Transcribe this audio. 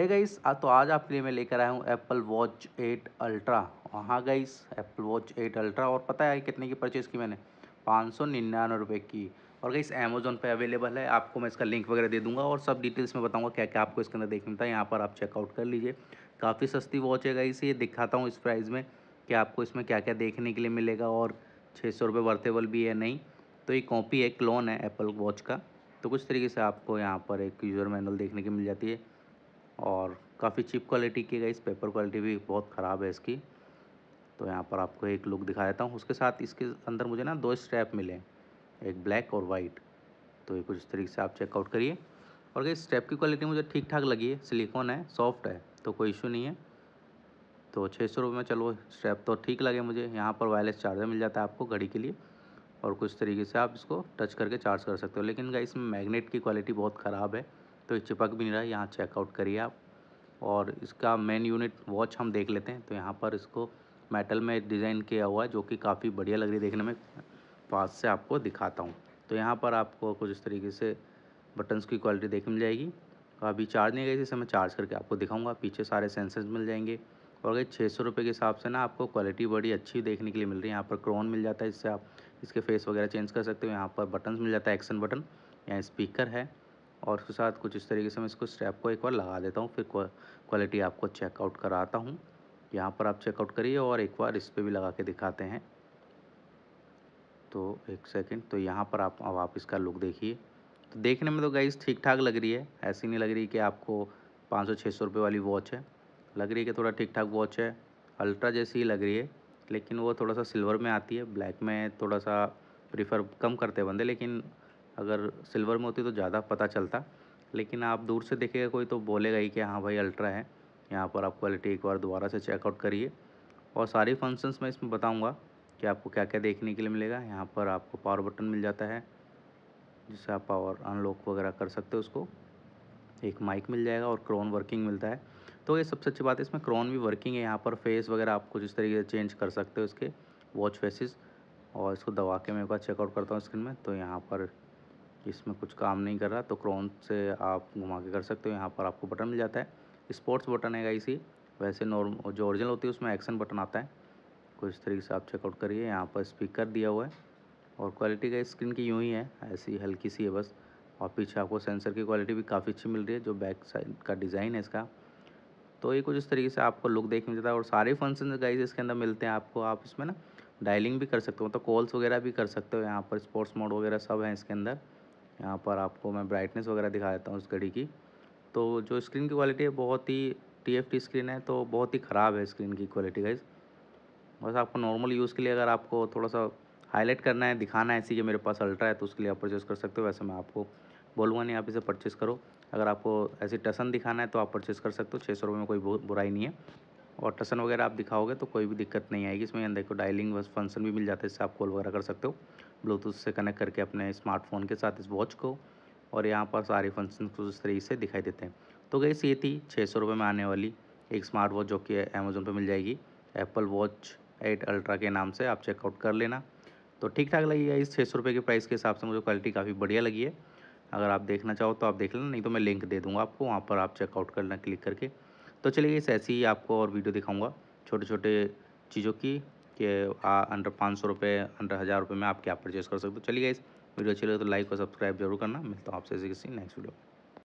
है गईस तो आज आपके लिए मैं लेकर आया हूँ एप्पल वॉच 8 अल्ट्रा वहाँ गईस एप्पल वॉच 8 अल्ट्रा और पता है कितने की परचेज़ की मैंने पाँच सौ निन्यानवे रुपये की और गई अमेज़ोन पे अवेलेबल है आपको मैं इसका लिंक वगैरह दे दूँगा और सब डिटेल्स में बताऊँगा क्या क्या आपको इसके अंदर देखने मिलता है यहाँ पर आप चेकआउट कर लीजिए काफ़ी सस्ती वॉच है गई ये दिखाता हूँ इस प्राइज़ में कि आपको इसमें क्या क्या देखने के लिए मिलेगा और छः सौ रुपये वर्थेबल भी है नहीं तो ये कॉपी है क्लोन है एप्पल वॉच का तो कुछ तरीके से आपको यहाँ पर एक यूज़र मैनुअल देखने की मिल जाती है और काफ़ी चीप क्वालिटी की गई इस पेपर क्वालिटी भी बहुत ख़राब है इसकी तो यहाँ पर आपको एक लुक दिखा देता हूँ उसके साथ इसके अंदर मुझे ना दो स्ट्रैप मिले एक ब्लैक और वाइट तो ये कुछ तरीके से आप चेकआउट करिए और ये स्ट्रैप की क्वालिटी मुझे ठीक ठाक लगी है सिलिकॉन है सॉफ्ट है तो कोई इशू नहीं है तो छः सौ रुपये में चलो स्ट्रैप तो ठीक लगे मुझे यहाँ पर वायरलेस चार्जर मिल जाता है आपको घड़ी के लिए और कुछ तरीके से आप इसको टच करके चार्ज कर सकते हो लेकिन इसमें मैग्नेट की क्वालिटी बहुत ख़राब है तो ये चिपक भी नहीं रहा यहाँ चेकआउट करिए आप और इसका मेन यूनिट वॉच हम देख लेते हैं तो यहाँ पर इसको मेटल में डिज़ाइन किया हुआ है जो कि काफ़ी बढ़िया लग रही है देखने में पास से आपको दिखाता हूँ तो यहाँ पर आपको कुछ इस तरीके से बटन्स की क्वालिटी देखने मिल जाएगी तो अभी चार्ज नहीं गई इसे मैं चार्ज करके आपको दिखाऊंगा पीछे सारे सेंसर्स मिल जाएंगे और अगर छः सौ रुपये के हिसाब से ना आपको क्वालिटी बड़ी अच्छी देखने के लिए मिल रही है यहाँ पर क्रोन मिल जाता है इससे आप इसके फेस वगैरह चेंज कर सकते हो यहाँ पर बटन्स मिल जाता है एक्शन बटन यहाँ स्पीकर है और उसके साथ कुछ इस तरीके से मैं इसको स्ट्रैप को एक बार लगा देता हूँ फिर क्वालिटी आपको चेकआउट कराता हूँ यहाँ पर आप चेकआउट करिए और एक बार इस पर भी लगा के दिखाते हैं तो एक सेकंड तो यहाँ पर आप अब आप इसका लुक देखिए तो देखने में तो गाइस ठीक ठाक लग रही है ऐसी नहीं लग रही कि आपको पाँच सौ छः सौ रुपये वाली वॉच है लग रही है कि थोड़ा ठीक ठाक वॉच है अल्ट्रा जैसी ही लग रही है लेकिन वो थोड़ा सा सिल्वर में आती है ब्लैक में थोड़ा सा प्रीफर कम करते बंदे लेकिन अगर सिल्वर में होती तो ज़्यादा पता चलता लेकिन आप दूर से देखेगा कोई तो बोलेगा ही कि हाँ भाई अल्ट्रा है यहाँ पर आप क्वालिटी एक बार दोबारा से चेकआउट करिए और सारी फंक्शंस मैं इसमें बताऊँगा कि आपको क्या क्या देखने के लिए मिलेगा यहाँ पर आपको पावर बटन मिल जाता है जिससे आप पावर अनलॉक वगैरह कर सकते हो उसको एक माइक मिल जाएगा और क्रोन वर्किंग मिलता है तो ये सबसे अच्छी बात है इसमें क्रोन भी वर्किंग है यहाँ पर फेस वगैरह आप कुछ इस तरीके से चेंज कर सकते हो इसके वॉच फेसिस और इसको दबा के मैं एक बार चेकआउट करता हूँ स्क्रीन में तो यहाँ पर इसमें कुछ काम नहीं कर रहा तो क्रोन से आप घुमा के कर सकते हो यहाँ पर आपको बटन मिल जाता है स्पोर्ट्स बटन है इसी वैसे नॉर्म जो ओरिजिनल होती है उसमें एक्शन बटन आता है कुछ इस तरीके से आप चेकआउट करिए यहाँ पर स्पीकर दिया हुआ है और क्वालिटी का स्क्रीन की यूँ ही है ऐसी हल्की सी है बस और पीछे आपको सेंसर की क्वालिटी भी काफ़ी अच्छी मिल रही है जो बैक साइड का डिज़ाइन है इसका तो ये कुछ इस तरीके से आपको लुक देखने मिलता है और सारे फंक्शन गाइज इसके अंदर मिलते हैं आपको आप इसमें ना डायलिंग भी कर सकते हो तो कॉल्स वगैरह भी कर सकते हो यहाँ पर स्पोर्ट्स मोड वगैरह सब हैं इसके अंदर यहाँ पर आपको मैं ब्राइटनेस वगैरह दिखा देता हूँ इस घड़ी की तो जो स्क्रीन की क्वालिटी है बहुत ही टी स्क्रीन है तो बहुत ही ख़राब है स्क्रीन की क्वालिटी गाइज बस आपको नॉर्मल यूज़ के लिए अगर आपको थोड़ा सा हाईलाइट करना है दिखाना है ऐसी कि मेरे पास अल्ट्रा है तो उसके लिए आप परचेज़ कर सकते हो वैसे मैं आपको बोलूँगा नहीं आप इसे परचेज़ करो अगर आपको ऐसी टसन दिखाना है तो आप परचेज़ कर सकते हो छः सौ रुपये में कोई बुराई नहीं है और टसन वगैरह आप दिखाओगे तो कोई भी दिक्कत नहीं आएगी इसमें अंदर को डायलिंग बस फंक्शन भी मिल जाता है इससे आप कॉल वगैरह कर सकते हो ब्लूटूथ से कनेक्ट करके अपने स्मार्टफोन के साथ इस वॉच को और यहाँ पर सारे फंक्शन कुछ इस तरीके से दिखाई देते हैं तो गैस ये थी छः सौ रुपये में आने वाली एक स्मार्ट वॉच जो कि अमेज़ोन पर मिल जाएगी एप्पल वॉच एट अल्ट्रा के नाम से आप चेकआउट कर लेना तो ठीक ठाक लगी इस छः सौ रुपये के प्राइस के हिसाब से मुझे क्वालिटी काफ़ी बढ़िया लगी है अगर आप देखना चाहो तो आप देख लेना नहीं तो मैं लिंक दे दूँगा आपको वहाँ पर आप चेकआउट करना क्लिक करके तो चलिए इस ऐसी ही आपको और वीडियो दिखाऊंगा छोटे छोटे चीज़ों की कि अंडर पाँच सौ रुपये अंडर हज़ार रुपये में आप क्या परचेज़ कर सकते हो चलिए इस वीडियो अच्छी लगे तो लाइक और सब्सक्राइब जरूर करना मिलता हूँ आपसे किसी नेक्स्ट वीडियो